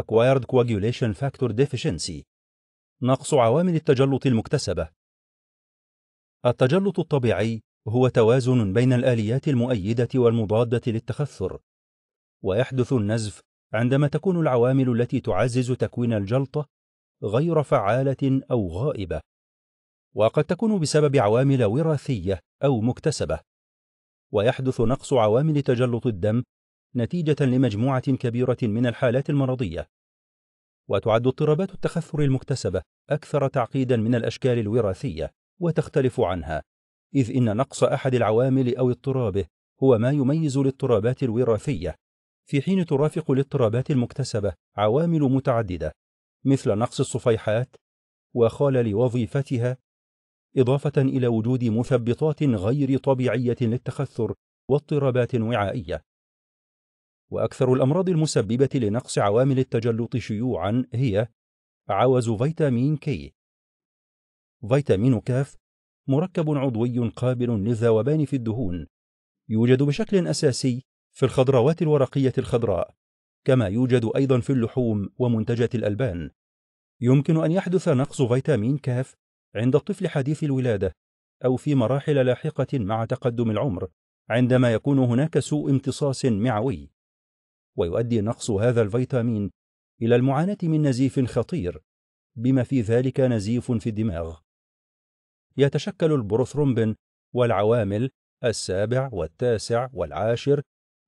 acquired coagulation factor deficiency نقص عوامل التجلط المكتسبة التجلط الطبيعي هو توازن بين الآليات المؤيدة والمضادة للتخثر ويحدث النزف عندما تكون العوامل التي تعزز تكوين الجلطة غير فعالة أو غائبة وقد تكون بسبب عوامل وراثية أو مكتسبة ويحدث نقص عوامل تجلط الدم نتيجة لمجموعة كبيرة من الحالات المرضية وتعد اضطرابات التخثر المكتسبة أكثر تعقيدا من الأشكال الوراثية وتختلف عنها إذ إن نقص أحد العوامل أو اضطرابه هو ما يميز الاضطرابات الوراثية في حين ترافق الاضطرابات المكتسبة عوامل متعددة مثل نقص الصفيحات وخلل وظيفتها إضافة إلى وجود مثبطات غير طبيعية للتخثر واضطرابات وعائية وأكثر الأمراض المسببة لنقص عوامل التجلط شيوعا هي عوز فيتامين كي فيتامين كاف مركب عضوي قابل للذوبان في الدهون يوجد بشكل أساسي في الخضروات الورقية الخضراء كما يوجد أيضا في اللحوم ومنتجات الألبان يمكن أن يحدث نقص فيتامين كاف عند الطفل حديث الولادة أو في مراحل لاحقة مع تقدم العمر عندما يكون هناك سوء امتصاص معوي ويؤدي نقص هذا الفيتامين إلى المعاناة من نزيف خطير بما في ذلك نزيف في الدماغ يتشكل البروثرومبين والعوامل السابع والتاسع والعاشر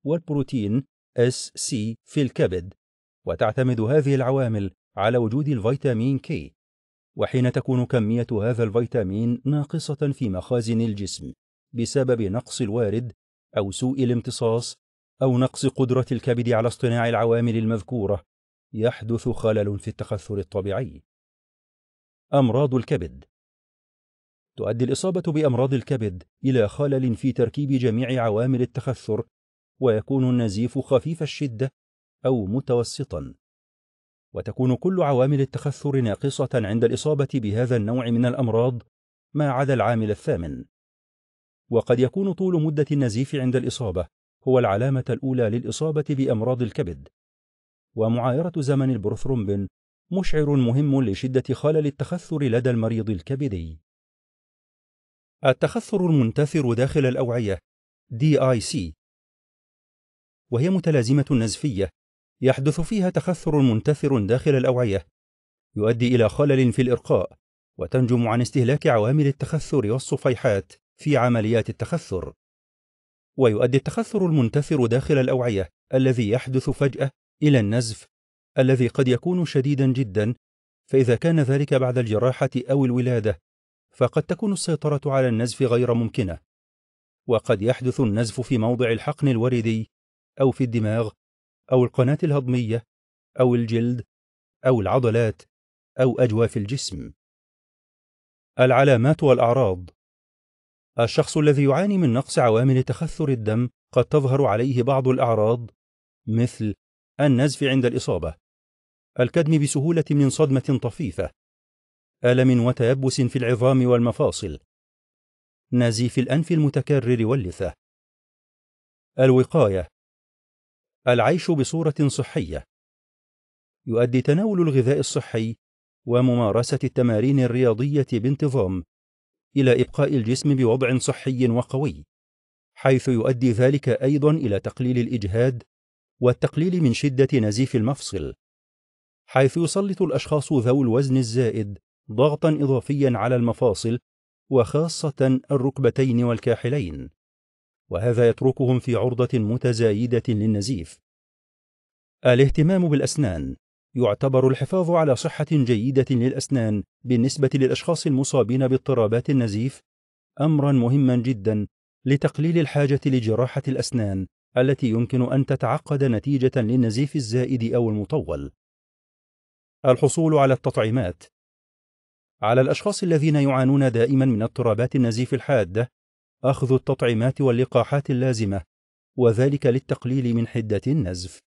والبروتين SC في الكبد وتعتمد هذه العوامل على وجود الفيتامين K وحين تكون كمية هذا الفيتامين ناقصة في مخازن الجسم بسبب نقص الوارد أو سوء الامتصاص أو نقص قدرة الكبد على اصطناع العوامل المذكورة يحدث خلل في التخثر الطبيعي. أمراض الكبد تؤدي الإصابة بأمراض الكبد إلى خلل في تركيب جميع عوامل التخثر ويكون النزيف خفيف الشدة أو متوسطا وتكون كل عوامل التخثر ناقصة عند الإصابة بهذا النوع من الأمراض ما عدا العامل الثامن وقد يكون طول مدة النزيف عند الإصابة هو العلامة الأولى للإصابة بأمراض الكبد ومعايرة زمن البروثرومبين مشعر مهم لشدة خلل التخثر لدى المريض الكبدي التخثر المنتثر داخل الأوعية DIC وهي متلازمة نزفية يحدث فيها تخثر منتثر داخل الأوعية يؤدي إلى خلل في الإرقاء وتنجم عن استهلاك عوامل التخثر والصفيحات في عمليات التخثر ويؤدي التخثر المنتثر داخل الأوعية الذي يحدث فجأة إلى النزف الذي قد يكون شديدا جدا فإذا كان ذلك بعد الجراحة أو الولادة فقد تكون السيطرة على النزف غير ممكنة وقد يحدث النزف في موضع الحقن الوردي أو في الدماغ أو القناة الهضمية أو الجلد أو العضلات أو أجواف الجسم العلامات والأعراض الشخص الذي يعاني من نقص عوامل تخثر الدم قد تظهر عليه بعض الأعراض مثل النزف عند الإصابة، الكدم بسهولة من صدمة طفيفة، ألم وتيبس في العظام والمفاصل، نزيف الأنف المتكرر واللثة. الوقاية العيش بصورة صحية يؤدي تناول الغذاء الصحي وممارسة التمارين الرياضية بانتظام إلى إبقاء الجسم بوضع صحي وقوي حيث يؤدي ذلك أيضا إلى تقليل الإجهاد والتقليل من شدة نزيف المفصل حيث يسلط الأشخاص ذوي الوزن الزائد ضغطا إضافيا على المفاصل وخاصة الركبتين والكاحلين وهذا يتركهم في عرضة متزايدة للنزيف الاهتمام بالأسنان يعتبر الحفاظ على صحة جيدة للأسنان بالنسبة للأشخاص المصابين باضطرابات النزيف أمرا مهما جدا لتقليل الحاجة لجراحة الأسنان التي يمكن أن تتعقد نتيجة للنزيف الزائد أو المطول. الحصول على التطعيمات على الأشخاص الذين يعانون دائما من اضطرابات النزيف الحادة أخذ التطعيمات واللقاحات اللازمة وذلك للتقليل من حدة النزف.